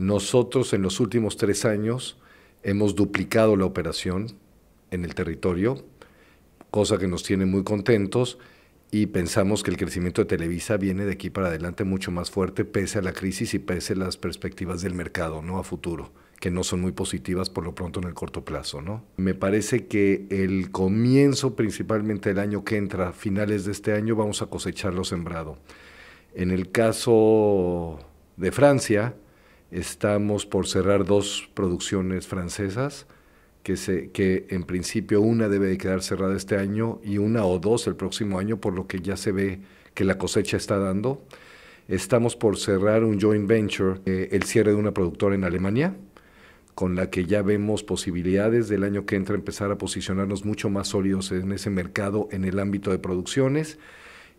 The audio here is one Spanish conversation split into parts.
Nosotros en los últimos tres años hemos duplicado la operación en el territorio, cosa que nos tiene muy contentos y pensamos que el crecimiento de Televisa viene de aquí para adelante mucho más fuerte pese a la crisis y pese a las perspectivas del mercado, ¿no? A futuro que no son muy positivas por lo pronto en el corto plazo. ¿no? Me parece que el comienzo principalmente el año que entra, finales de este año, vamos a cosechar lo sembrado. En el caso de Francia, Estamos por cerrar dos producciones francesas, que, se, que en principio una debe quedar cerrada este año y una o dos el próximo año, por lo que ya se ve que la cosecha está dando. Estamos por cerrar un joint venture, eh, el cierre de una productora en Alemania, con la que ya vemos posibilidades del año que entra empezar a posicionarnos mucho más sólidos en ese mercado en el ámbito de producciones.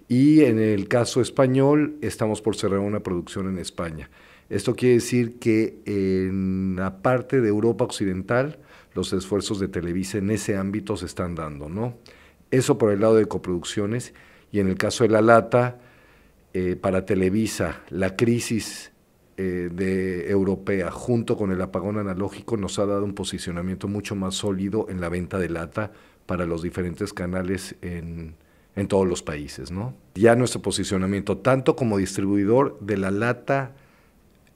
Y en el caso español, estamos por cerrar una producción en España. Esto quiere decir que en la parte de Europa Occidental los esfuerzos de Televisa en ese ámbito se están dando, ¿no? Eso por el lado de coproducciones y en el caso de La Lata, eh, para Televisa, la crisis eh, de europea junto con el apagón analógico nos ha dado un posicionamiento mucho más sólido en la venta de lata para los diferentes canales en, en todos los países. ¿no? Ya nuestro posicionamiento, tanto como distribuidor de la lata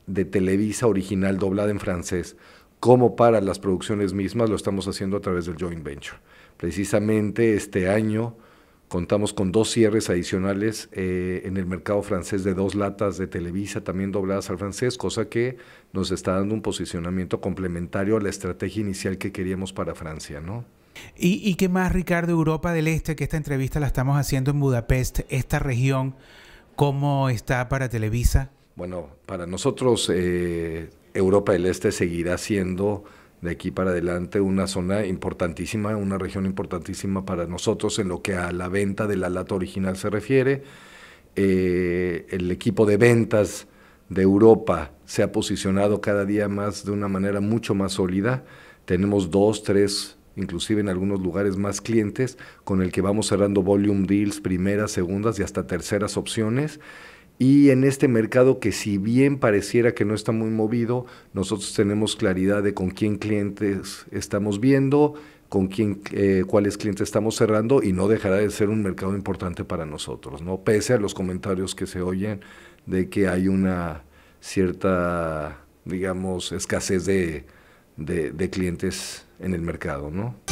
de Televisa original doblada en francés como para las producciones mismas lo estamos haciendo a través del joint venture. Precisamente este año contamos con dos cierres adicionales eh, en el mercado francés de dos latas de Televisa también dobladas al francés, cosa que nos está dando un posicionamiento complementario a la estrategia inicial que queríamos para Francia, ¿no? ¿Y, y qué más, Ricardo? Europa del Este, que esta entrevista la estamos haciendo en Budapest, esta región, ¿cómo está para Televisa? Bueno, para nosotros eh, Europa del Este seguirá siendo de aquí para adelante una zona importantísima, una región importantísima para nosotros en lo que a la venta de la lata original se refiere. Eh, el equipo de ventas de Europa se ha posicionado cada día más de una manera mucho más sólida. Tenemos dos, tres, inclusive en algunos lugares más clientes, con el que vamos cerrando volume deals, primeras, segundas y hasta terceras opciones. Y en este mercado que si bien pareciera que no está muy movido, nosotros tenemos claridad de con quién clientes estamos viendo, con quién, eh, cuáles clientes estamos cerrando y no dejará de ser un mercado importante para nosotros, ¿no? Pese a los comentarios que se oyen de que hay una cierta, digamos, escasez de, de clientes en el mercado, ¿no?